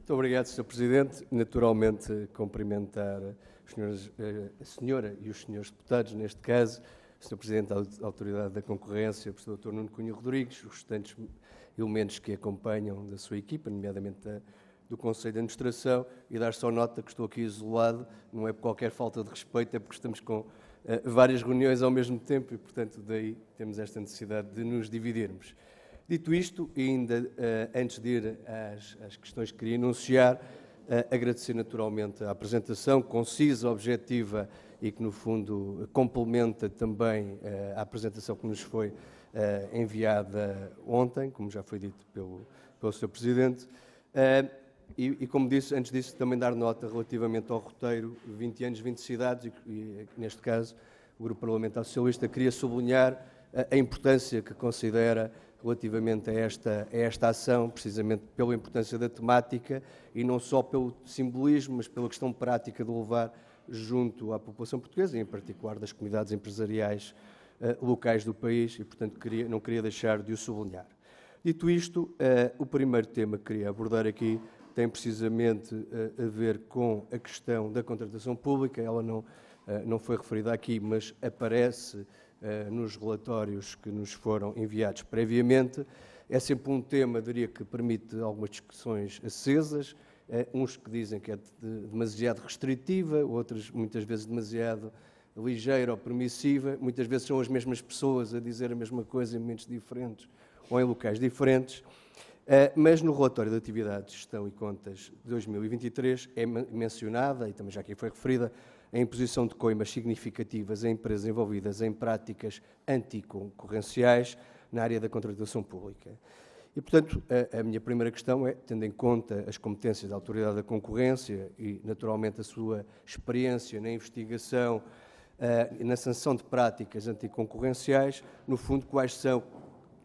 Muito obrigado, Sr. Presidente. Naturalmente, cumprimentar eh, a senhora e os senhores deputados, neste caso, o Sr. Presidente da Autoridade da Concorrência, o Sr. Dr. Nuno Cunha Rodrigues, os restantes elementos que acompanham da sua equipa, nomeadamente do Conselho de Administração, e dar só nota que estou aqui isolado, não é por qualquer falta de respeito, é porque estamos com uh, várias reuniões ao mesmo tempo e, portanto, daí temos esta necessidade de nos dividirmos. Dito isto, e ainda eh, antes de ir às, às questões que queria enunciar, eh, agradecer naturalmente a apresentação concisa, objetiva e que, no fundo, complementa também eh, a apresentação que nos foi enviada ontem, como já foi dito pelo, pelo Sr. Presidente. E, e, como disse, antes disso, também dar nota relativamente ao roteiro 20 anos, 20 cidades, e, e neste caso, o Grupo Parlamentar Socialista queria sublinhar a importância que considera relativamente a esta, a esta ação, precisamente pela importância da temática e não só pelo simbolismo, mas pela questão prática de levar junto à população portuguesa em particular, das comunidades empresariais uh, locais do país e, portanto, queria, não queria deixar de o sublinhar. Dito isto, uh, o primeiro tema que queria abordar aqui tem precisamente uh, a ver com a questão da contratação pública. Ela não, não foi referida aqui, mas aparece eh, nos relatórios que nos foram enviados previamente. É sempre um tema, diria que permite algumas discussões acesas, eh, uns que dizem que é demasiado restritiva, outros muitas vezes demasiado ligeira ou permissiva, muitas vezes são as mesmas pessoas a dizer a mesma coisa em momentos diferentes ou em locais diferentes, eh, mas no relatório de atividade, gestão e contas de 2023 é mencionada, e também já aqui foi referida, a imposição de coimas significativas a empresas envolvidas em práticas anticoncorrenciais na área da contratação pública. E, portanto, a, a, minha primeira questão é, tendo em conta as competências da Autoridade da Concorrência e, naturalmente, a sua experiência na investigação eh, e uh, na sanção de práticas anticoncorrenciais, no fundo, quais são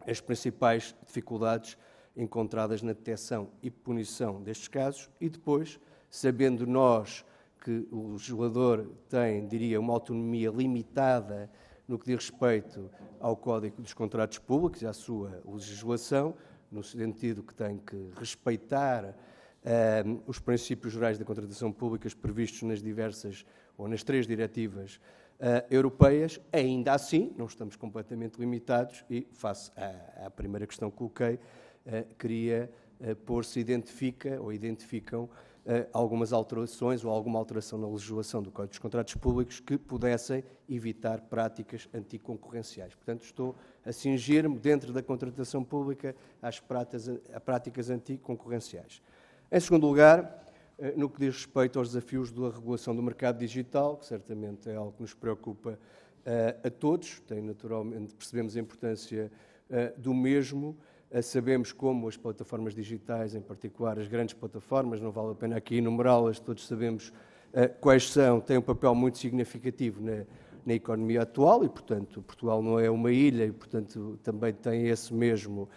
as principais dificuldades encontradas na detecção e punição destes casos e depois, sabendo nós que o legislador tem, diria, uma autonomia limitada no que diz respeito ao Código dos Contratos Públicos e à sua legislação, no sentido que tem que respeitar um, ehm, os princípios gerais da contratação pública previstos nas diversas ou nas três diretivas uh, europeias, ainda assim não estamos completamente limitados e, face à, à primeira questão que coloquei, uh, queria uh, eh, pôr se identifica ou identificam eh, algumas alterações ou alguma alteração na legislação do Código dos Contratos Públicos que pudessem evitar práticas anticoncorrenciais. Portanto, estou a cingir-me dentro da contratação pública às práticas, a práticas anticoncorrenciais. Em segundo lugar, eh, no que diz respeito aos desafios da regulação do mercado digital, que certamente é algo que nos preocupa eh, a todos, tem naturalmente percebemos a importância do mesmo. Eh, sabemos como as plataformas digitais, em particular as grandes plataformas, não vale a pena aqui enumerá-las, todos sabemos eh, quais são, têm um papel muito significativo na, na economia atual e, portanto, Portugal não é uma ilha e, portanto, também tem esse mesmo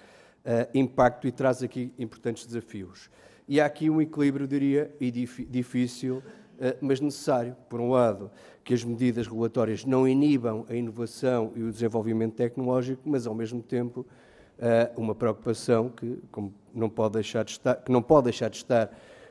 eh, impacto e traz aqui importantes desafios. E há aqui um equilíbrio, diria, difícil, mas necessário. Por um lado, que as medidas regulatórias não inibam a inovação e o desenvolvimento tecnológico, mas, ao mesmo tempo, eh, uma preocupação que não pode deixar de estar, que não pode deixar de estar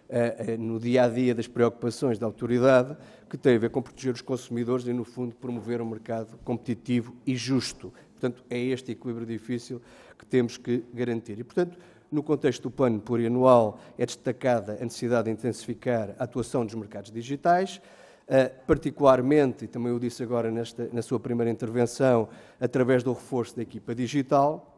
eh, eh, no dia a dia das preocupações da autoridade, que tem a ver com proteger os consumidores e, no fundo, promover um mercado competitivo e justo. Portanto, é este equilíbrio difícil que temos que garantir. E, portanto, no contexto do plano plurianual, é destacada a necessidade de intensificar a atuação dos mercados digitais, particularmente, e também o disse agora nesta, na sua primeira intervenção, através do reforço da equipa digital,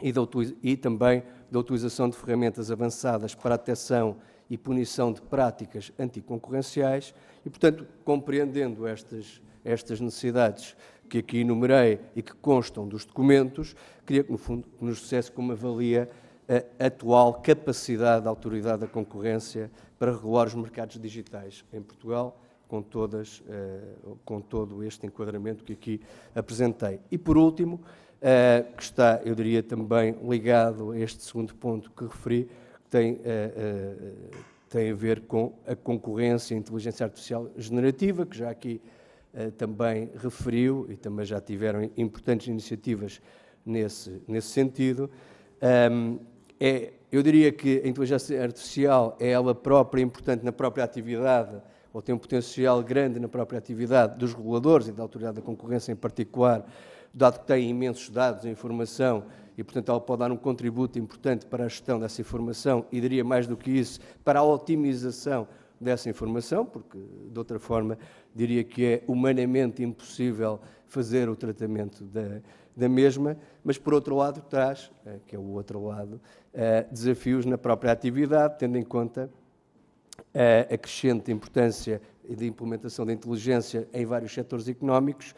e, da, e também da utilização de ferramentas avançadas para a detecção e punição de práticas anticoncorrenciais e, portanto, compreendendo estas, estas necessidades que aqui enumerei e que constam dos documentos, queria que, no fundo, nos dissesse como avalia a atual capacidade da Autoridade da Concorrência para regular os mercados digitais em Portugal, com, todas, eh, com todo este enquadramento que aqui apresentei. E, por último, eh, que está, eu diria, também ligado a este segundo ponto que referi, que tem, eh, eh, tem a ver com a concorrência e inteligência artificial generativa, que já aqui também referiu e também já tiveram importantes iniciativas nesse, nesse sentido. é, eu diria que a inteligência artificial é ela própria importante na própria atividade, ou tem um potencial grande na própria atividade dos reguladores e da autoridade da concorrência em particular, dado que tem imensos dados e informação e, portanto, ela pode dar um contributo importante para a gestão dessa informação e, diria mais do que isso, para a otimização dessa informação, porque, de outra forma, diria que é humanamente impossível fazer o tratamento da, da mesma, mas, por outro lado, traz, eh, que é o outro lado, eh, desafios na própria atividade, tendo em conta eh, a crescente importância de implementação da inteligência em vários setores económicos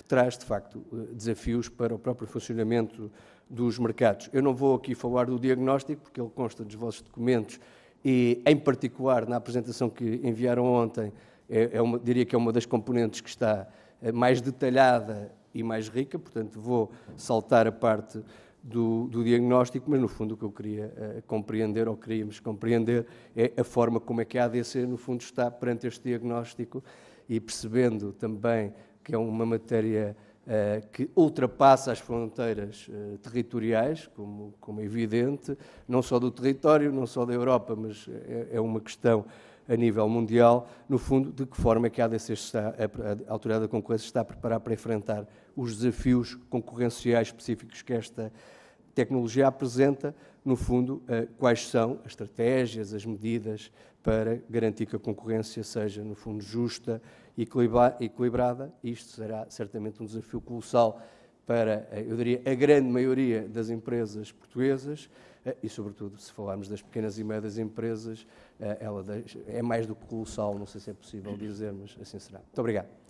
que traz, de facto, eh, desafios para o próprio funcionamento dos mercados. Eu não vou aqui falar do diagnóstico, porque ele consta dos vossos documentos e, em particular, na apresentação que enviaram ontem, é, é uma, diria que é uma das componentes que está eh, mais detalhada e mais rica, portanto, vou saltar a parte do, do, diagnóstico, mas no fundo o que eu queria uh, compreender, ou queríamos compreender, é a forma como é que a ADC, no fundo, está perante este diagnóstico e percebendo também que é uma matéria uh, que ultrapassa as fronteiras uh, territoriais, como, como é evidente, não só do território, não só da Europa, mas é, é uma questão a nível mundial, no fundo, de que forma é que a ADC está, a Autoridade da Concorrência está a preparar para enfrentar os desafios concorrenciais específicos que esta tecnologia apresenta, no fundo, eh, quais são as estratégias, as medidas para garantir que a concorrência seja, no fundo, justa e equilibrada. Isto será certamente um desafio colossal para, eh, eu diria, a grande maioria das empresas portuguesas eh, e, sobretudo, se falarmos das pequenas e médias empresas, ela é mais do que colossal, não sei se é possível dizer, mas assim será. Muito obrigado.